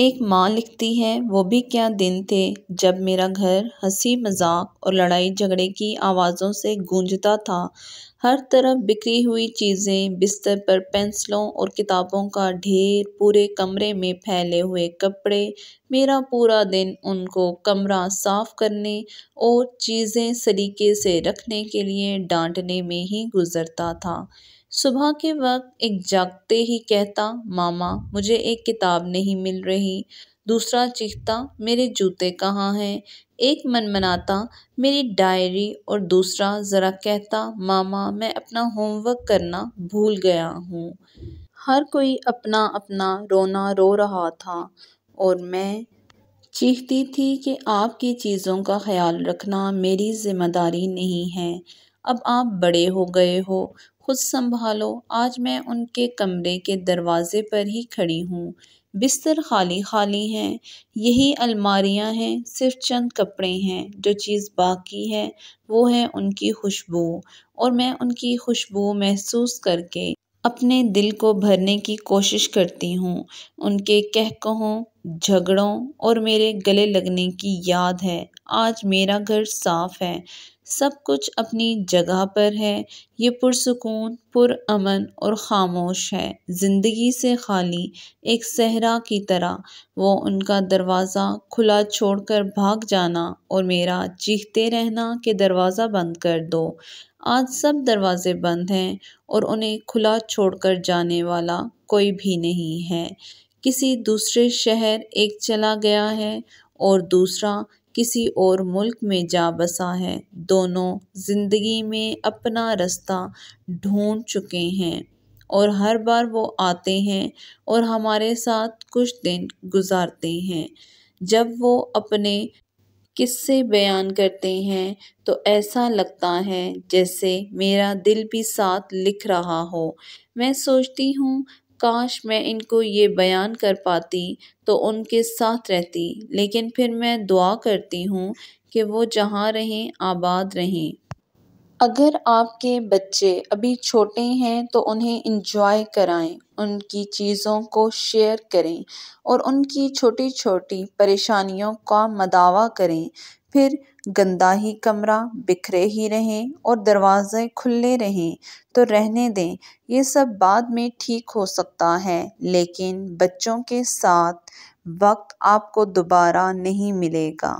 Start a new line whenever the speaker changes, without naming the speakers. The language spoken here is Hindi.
एक माँ लिखती है वो भी क्या दिन थे जब मेरा घर हंसी मजाक और लड़ाई झगड़े की आवाज़ों से गूंजता था हर तरफ बिखरी हुई चीजें बिस्तर पर पेंसिलों और किताबों का ढेर पूरे कमरे में फैले हुए कपड़े मेरा पूरा दिन उनको कमरा साफ करने और चीज़ें सलीके से रखने के लिए डांटने में ही गुजरता था सुबह के वक्त एक जागते ही कहता मामा मुझे एक किताब नहीं मिल रही दूसरा चीखता मेरे जूते कहाँ हैं एक मनमनाता मेरी डायरी और दूसरा ज़रा कहता मामा मैं अपना होमवर्क करना भूल गया हूँ हर कोई अपना अपना रोना रो रहा था और मैं चीखती थी कि आपकी चीज़ों का ख्याल रखना मेरी जिम्मेदारी नहीं है अब आप बड़े हो गए हो खुद संभालो आज मैं उनके कमरे के दरवाजे पर ही खड़ी हूँ बिस्तर खाली खाली हैं यही अलमारियां हैं सिर्फ चंद कपड़े हैं जो चीज़ बाकी है वो है उनकी खुशबू और मैं उनकी खुशबू महसूस करके अपने दिल को भरने की कोशिश करती हूँ उनके कहकहों झगड़ों और मेरे गले लगने की याद है आज मेरा घर साफ है सब कुछ अपनी जगह पर है ये पुरसकून पुरमन और ख़ामोश है ज़िंदगी से खाली एक सहरा की तरह वो उनका दरवाज़ा खुला छोड़कर भाग जाना और मेरा चीखते रहना कि दरवाज़ा बंद कर दो आज सब दरवाज़े बंद हैं और उन्हें खुला छोड़कर जाने वाला कोई भी नहीं है किसी दूसरे शहर एक चला गया है और दूसरा किसी और मुल्क में जा बसा है दोनों ज़िंदगी में अपना रास्ता ढूंढ चुके हैं और हर बार वो आते हैं और हमारे साथ कुछ दिन गुजारते हैं जब वो अपने किस्से बयान करते हैं तो ऐसा लगता है जैसे मेरा दिल भी साथ लिख रहा हो मैं सोचती हूँ काश मैं इनको ये बयान कर पाती तो उनके साथ रहती लेकिन फिर मैं दुआ करती हूँ कि वो जहाँ रहें आबाद रहें अगर आपके बच्चे अभी छोटे हैं तो उन्हें इंजॉय कराएं उनकी चीज़ों को शेयर करें और उनकी छोटी छोटी परेशानियों का मदावा करें फिर गंदा ही कमरा बिखरे ही रहें और दरवाज़े खुले रहें तो रहने दें ये सब बाद में ठीक हो सकता है लेकिन बच्चों के साथ वक्त आपको दोबारा नहीं मिलेगा